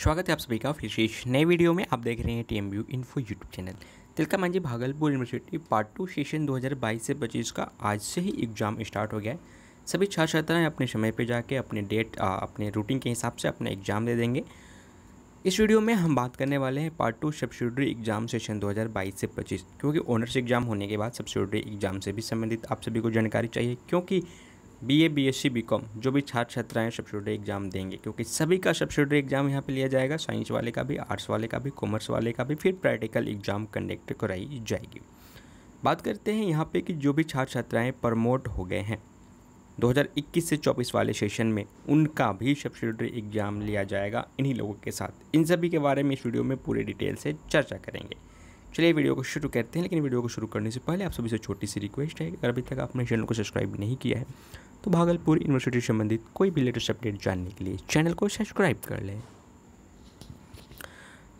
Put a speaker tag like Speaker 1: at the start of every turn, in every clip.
Speaker 1: स्वागत है आप सभी का विशेष नए वीडियो में आप देख रहे हैं T M U info YouTube channel Tilka Manjhi Bhagalpur university part two session 2022 से 25 का आज से ही एग्ज़ाम स्टार्ट हो गया है सभी छात्र छात्राएँ अपने समय पर जाके अपने डेट अपने रूटीन के हिसाब से अपना एग्ज़ाम दे देंगे इस वीडियो में हम बात करने वाले हैं part two subsidiary exam session 2022 से 25 क्योंकि ऑनर्स एग्ज़ाम होने के बाद सब्सिडरी एग्ज़ाम से भी संबंधित आप सभी को जानकारी चाहिए क्योंकि बीए बीएससी बीकॉम जो भी छात्र छात्राएं सब्सिडरी एग्ज़ाम देंगे क्योंकि सभी का सब्सिडरी एग्ज़ाम यहाँ पे लिया जाएगा साइंस वाले का भी आर्ट्स वाले का भी कॉमर्स वाले का भी फिर प्रैक्टिकल एग्ज़ाम कंडक्ट कराई जाएगी बात करते हैं यहाँ पे कि जो भी छात्र छात्राएँ प्रमोट हो गए हैं 2021 से 24 वाले सेशन में उनका भी सब्सिडरी एग्ज़ाम लिया जाएगा इन्हीं लोगों के साथ इन सभी के बारे में इस वीडियो में पूरे डिटेल से चर्चा करेंगे चलिए वीडियो को शुरू करते हैं लेकिन वीडियो को शुरू करने से पहले आप सभी से छोटी सी रिक्वेस्ट है अगर अभी तक आपने चैनल को सब्सक्राइब नहीं किया है तो भागलपुर यूनिवर्सिटी संबंधित कोई भी लेटेस्ट अपडेट जानने के लिए चैनल को सब्सक्राइब कर लें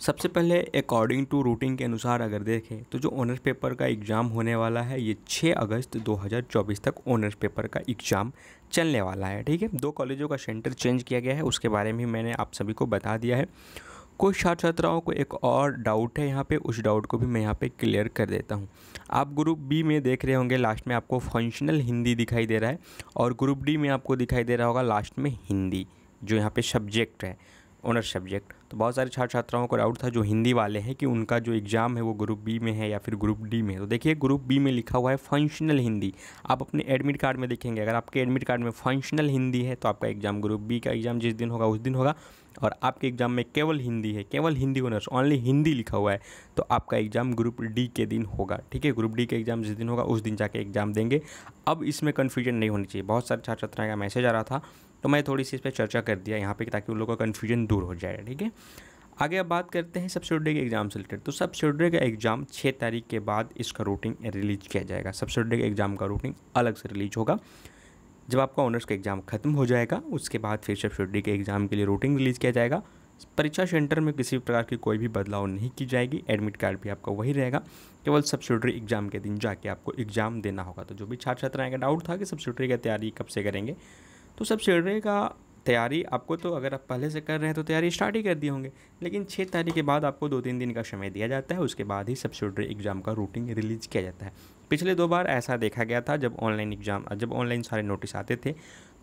Speaker 1: सबसे पहले अकॉर्डिंग टू रूटीन के अनुसार अगर देखें तो जो ऑनर्स पेपर का एग्ज़ाम होने वाला है ये 6 अगस्त 2024 तक ऑनर्स पेपर का एग्ज़ाम चलने वाला है ठीक है दो कॉलेजों का सेंटर चेंज किया गया है उसके बारे में मैंने आप सभी को बता दिया है कुछ छात्र छात्राओं को एक और डाउट है यहाँ पे उस डाउट को भी मैं यहाँ पे क्लियर कर देता हूँ आप ग्रुप बी में देख रहे होंगे लास्ट में आपको फंक्शनल हिंदी दिखाई दे रहा है और ग्रुप डी में आपको दिखाई दे रहा होगा लास्ट में हिंदी जो यहाँ पे सब्जेक्ट है ऑनर सब्जेक्ट तो बहुत सारे छात्र छात्राओं को डाउट था जो हिंदी वाले हैं कि उनका जो एग्ज़ाम है वो ग्रुप बी में है या फिर ग्रुप डी में है तो देखिए ग्रुप बी में लिखा हुआ है फंक्शनल हिंदी आप अपने एडमिट कार्ड में देखेंगे अगर आपके एडमिट कार्ड में फंक्शनल हिंदी है तो आपका एग्ज़ाम ग्रुप बी का एग्ज़ाम जिस दिन होगा उस दिन होगा और आपके एग्ज़ाम में केवल हिंदी है केवल हिंदी ऑनर्स ऑनली हिंदी लिखा हुआ है तो आपका एग्ज़ाम ग्रुप डी के दिन होगा ठीक है ग्रुप डी का एग्ज़ाम जिस दिन होगा उस दिन जाके एग्ज़ाम देंगे अब इसमें कन्फ्यूजन नहीं होनी चाहिए बहुत सारे छात्र छात्राएं का मैसेज आ रहा था तो मैं थोड़ी सी इस पर चर्चा कर दिया यहाँ पे ताकि उन लोगों का कन्फ्यूजन दूर हो जाए ठीक है आगे अब बात करते हैं सब्सिडी सब्सिडरी के एग्ज़ाम से रिलेटेड तो सब्सिडी सब्सिडरी का एग्ज़ाम छः तारीख के बाद इसका रूटिंग रिलीज किया जाएगा सब्सिडी सब्सिडरी के एग्ज़ाम का रूटिंग अलग से रिलीज होगा जब आपका ऑनर्स का एग्ज़ाम ख़त्म हो जाएगा उसके बाद फिर सब्सिडी सब्सिडरी के एग्ज़ाम के लिए रूटिंग रिलीज़ किया जाएगा परीक्षा सेंटर में किसी प्रकार की कोई भी बदलाव नहीं की जाएगी एडमिट कार्ड भी आपका वही रहेगा केवल सब्सिडरी एग्ज़ाम के दिन जाके आपको एग्ज़ाम देना होगा तो जो भी छात्र छात्राएँ का डाउट था कि सब्सिडरी की तैयारी कब से करेंगे तो सब शिडरे का तैयारी आपको तो अगर आप पहले से कर रहे हैं तो तैयारी स्टार्ट ही कर दिए होंगे लेकिन छः तारीख के बाद आपको दो तीन दिन का समय दिया जाता है उसके बाद ही सब्सिडरी एग्ज़ाम का रूटीन रिलीज किया जाता है पिछले दो बार ऐसा देखा गया था जब ऑनलाइन एग्ज़ाम जब ऑनलाइन सारे नोटिस आते थे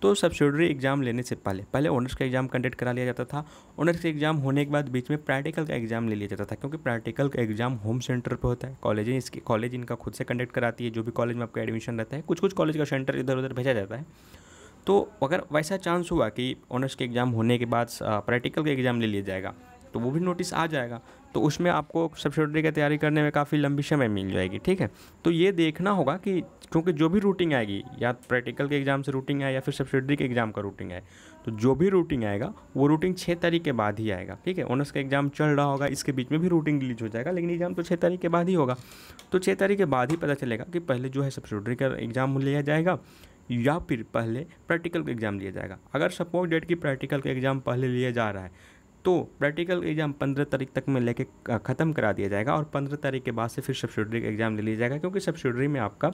Speaker 1: तो सब्सिडरी एग्ज़ाम लेने से पहले पहले ऑनर्स का एग्ज़ाम कंडक्ट करा लिया जाता था ऑनर्स का एग्ज़ाम होने के बाद बीच में प्रैक्टिकल का एग्ज़ाम ले लिया जाता था क्योंकि प्रैक्टिकल का एग्ज़ाम होम सेंटर पर होता है कॉलेज इसके कॉलेज इनका खुद से कंडक्ट कराती है जो भी कॉलेज में आपका एडमिशन रहता है कुछ कुछ कॉलेज का सेंटर इधर उधर भेजा जाता है तो अगर वैसा चांस हुआ कि ऑनर्स के एग्ज़ाम होने के बाद प्रैक्टिकल का एग्ज़ाम ले लिया जाएगा तो वो भी नोटिस आ जाएगा तो उसमें आपको सब्सिडरी की तैयारी करने में काफ़ी लंबी समय मिल जाएगी ठीक है तो ये देखना होगा कि क्योंकि जो भी रूटिंग आएगी या प्रैक्टिकल के एग्ज़ाम से रूटिंग आए या फिर सब्सिडरी के एग्ज़ाम का रूटिंग आए तो जो भी रूटिंग आएगा वो रूटिंग छः तारीख के बाद ही आएगा ठीक है ऑनर्स का एग्ज़ाम चल रहा होगा इसके बीच में भी रूटिंग रिलीज हो जाएगा लेकिन एग्ज़ाम तो छः तारीख के बाद ही होगा तो छः तारीख के बाद ही पता चलेगा कि पहले जो है सब्सिडरी का एग्ज़ाम लिया जाएगा या फिर पहले प्रैक्टिकल का एग्ज़ाम लिया जाएगा अगर सपोज डेट की प्रैक्टिकल का एग्ज़ाम पहले लिया जा रहा है तो प्रैक्टिकल एग्ज़ाम पंद्रह तारीख तक में लेके ख़त्म करा दिया जाएगा और पंद्रह तारीख के बाद से फिर सब्सिडरी का एग्ज़ाम ले लिया जाएगा क्योंकि सब्सिडरी में आपका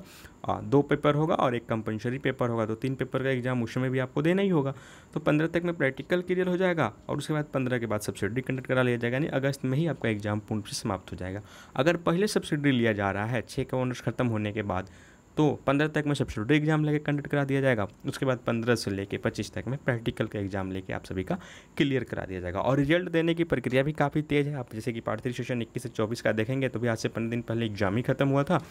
Speaker 1: दो पेपर होगा और एक कंपलसरी पेपर होगा तो तीन पेपर का एग्ज़ाम उस समय भी आपको देना ही होगा तो पंद्रह तक में प्रैक्टिकल क्लियर हो जाएगा और उसके बाद पंद्रह के बाद सब्सिडरी कंडक्ट करा लिया जाएगा यानी अगस्त में ही आपका एग्ज़ाम पूर्ण से समाप्त हो जाएगा अगर पहले सब्सिडरी लिया जा रहा है छः का ऑनर्स खत्म होने के बाद तो पंद्रह तक में छोटे एग्जाम लेके कंडक्ट करा दिया जाएगा उसके बाद पंद्रह से लेके पच्चीस तक में प्रैक्टिकल का एग्जाम लेके आप सभी का क्लियर करा दिया जाएगा और रिजल्ट देने की प्रक्रिया भी काफ़ी तेज़ है आप जैसे कि पार्ट थ्री सेशन इक्कीस से चौबीस का देखेंगे तो भी आज से पंद्रह दिन पहले एग्जाम ही खत्म हुआ था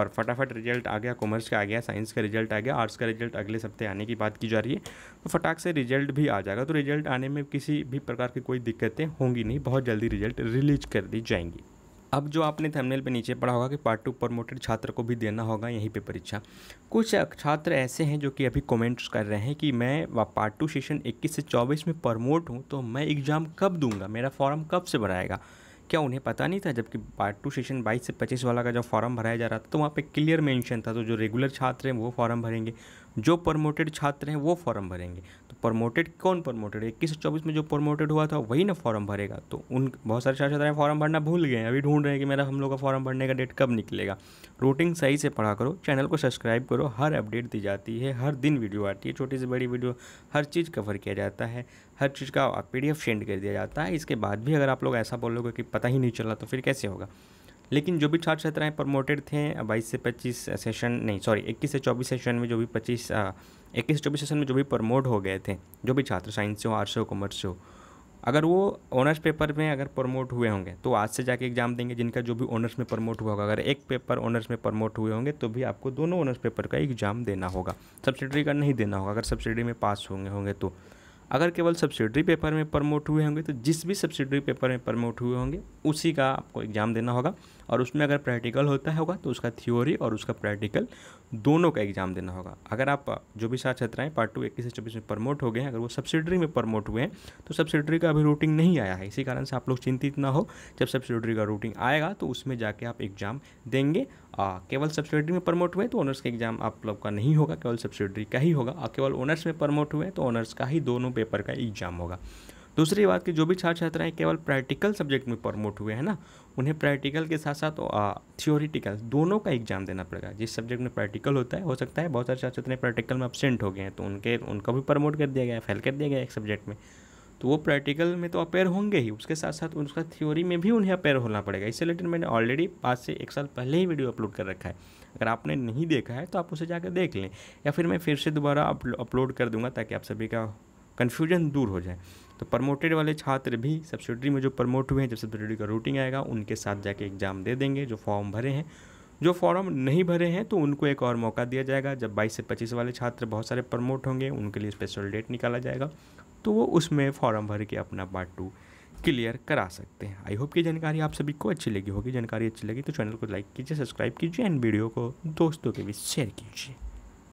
Speaker 1: और फटाफट रिजल्ट आ गया कॉमर्स का आ गया साइंस का रिजल्ट आ गया आर्ट्स का रिजल्ट अगले सप्ते आने की बात की जा रही है तो फटाक से रिजल्ट भी आ जाएगा तो रिजल्ट आने में किसी भी प्रकार की कोई दिक्कतें होंगी नहीं बहुत जल्दी रिजल्ट रिलीज कर दी जाएंगी अब जो आपने थंबनेल पे नीचे पढ़ा होगा कि पार्ट टू प्रमोटेड छात्र को भी देना होगा यहीं पे परीक्षा कुछ छात्र ऐसे हैं जो कि अभी कमेंट्स कर रहे हैं कि मैं पार्ट टू सेशन 21 से 24 में प्रमोट हूँ तो मैं एग्ज़ाम कब दूंगा मेरा फॉर्म कब से भराएगा क्या उन्हें पता नहीं था जबकि पार्ट टू सेशन बाईस से पच्चीस वाला का जब फॉर्म भराया जा रहा था तो वहाँ पर क्लियर मैंशन था तो जो रेगुलर छात्र हैं वो फॉर्म भरेंगे जो प्रमोटेड छात्र हैं वो फॉर्म भरेंगे तो प्रमोटेड कौन प्रमोटेड इक्कीस से चौबीस में जो प्रमोटेड हुआ था वही ना फॉर्म भरेगा तो उन बहुत सारे छात्र छात्राएं फॉर्म भरना भूल गए हैं अभी ढूंढ रहे हैं कि मेरा हम लोग का फॉर्म भरने का डेट कब निकलेगा रूटिंग सही से पढ़ा करो चैनल को सब्सक्राइब करो हर अपडेट दी जाती है हर दिन वीडियो आती है छोटी से बड़ी वीडियो हर चीज़ कवर किया जाता है हर चीज़ का पी सेंड कर दिया जाता है इसके बाद भी अगर आप लोग ऐसा बोलोगे कि पता ही नहीं चला तो फिर कैसे होगा लेकिन जो भी छात्र छात्राएँ प्रमोटेड थे बाईस से पच्चीस सेशन नहीं सॉरी इक्कीस से चौबीस सेशन में जो भी पच्चीस इक्कीस से चौबीस सेशन में जो भी प्रमोट हो गए थे जो भी छात्र साइंस से हो आर्ट्स हो कॉमर्स से हो अगर वो ऑनर्स पेपर में अगर प्रमोट हुए होंगे तो आज से जाके एग्जाम देंगे जिनका जो भी ऑनर्स में प्रमोट हुआ होगा अगर एक पेपर ऑनर्स में प्रमोट हुए होंगे तो भी आपको दोनों ऑनर्स पेपर का एग्जाम देना होगा सब्सिडरी का नहीं देना होगा अगर सब्सिडी में पास होंगे होंगे तो अगर केवल सब्सिडरी पेपर में प्रमोट हुए होंगे तो जिस भी सब्सिडरी पेपर में प्रमोट हुए होंगे उसी का आपको एग्ज़ाम देना होगा और उसमें अगर प्रैक्टिकल होता होगा तो उसका थ्योरी और उसका प्रैक्टिकल दोनों का एग्ज़ाम देना होगा अगर आप जो भी सात छात्राएँ पार्ट टू इक्कीस से चौबीस में प्रमोट हो गए हैं अगर वो सब्सिडरी में प्रमोट हुए हैं तो सब्सिडरी का अभी रूटिंग नहीं आया है इसी कारण से आप लोग चिंतित ना हो जब सब्सिडरी का रूटिंग आएगा तो उसमें जाके आप एग्ज़ाम देंगे आ, केवल सब्सिडरी में प्रमोट हुए तो ऑनर्स का एग्जाम आप लोग का नहीं होगा केवल सब्सिडरी का ही होगा और केवल ऑनर्स में प्रमोट हुए तो ऑनर्स का ही दोनों पेपर का एग्जाम होगा दूसरी बात कि जो भी छात्र छात्राएँ केवल प्रैक्टिकल सब्जेक्ट में प्रमोट हुए हैं ना उन्हें प्रैक्टिकल के साथ साथ थियोरिटिकल दोनों का एग्जाम देना पड़ेगा जिस सब्जेक्ट में प्रैक्टिकल होता है हो सकता है बहुत सारे छात्र छात्राएं प्रैक्टिकल में अपसेंट हो गए हैं तो उनके उनका भी प्रमोट कर दिया गया फेल कर दिया गया एक सब्जेक्ट में तो वो प्रैक्टिकल में तो अपेयर होंगे ही उसके साथ साथ उसका थ्योरी में भी उन्हें अपेयर होना पड़ेगा इससे रिलेटेड मैंने ऑलरेडी पाँच से एक साल पहले ही वीडियो अपलोड कर रखा है अगर आपने नहीं देखा है तो आप उसे जाकर देख लें या फिर मैं फिर से दोबारा अपलोड कर दूंगा ताकि आप सभी का कन्फ्यूजन दूर हो जाए तो प्रमोटेड वाले छात्र भी सब्सिडरी में जो प्रमोट हुए हैं जब सब्सिडरी का रूटिंग आएगा उनके साथ जाके एग्ज़ाम दे देंगे जो फॉर्म भरे हैं जो फॉर्म नहीं भरे हैं तो उनको एक और मौका दिया जाएगा जब 22 से 25 वाले छात्र बहुत सारे प्रमोट होंगे उनके लिए स्पेशल डेट निकाला जाएगा तो वो उसमें फॉर्म भर के अपना पार्ट टू क्लियर करा सकते हैं आई होप की जानकारी आप सभी को अच्छी लगी होगी जानकारी अच्छी लगी तो चैनल को लाइक कीजिए सब्सक्राइब कीजिए एंड वीडियो को दोस्तों के बीच शेयर कीजिए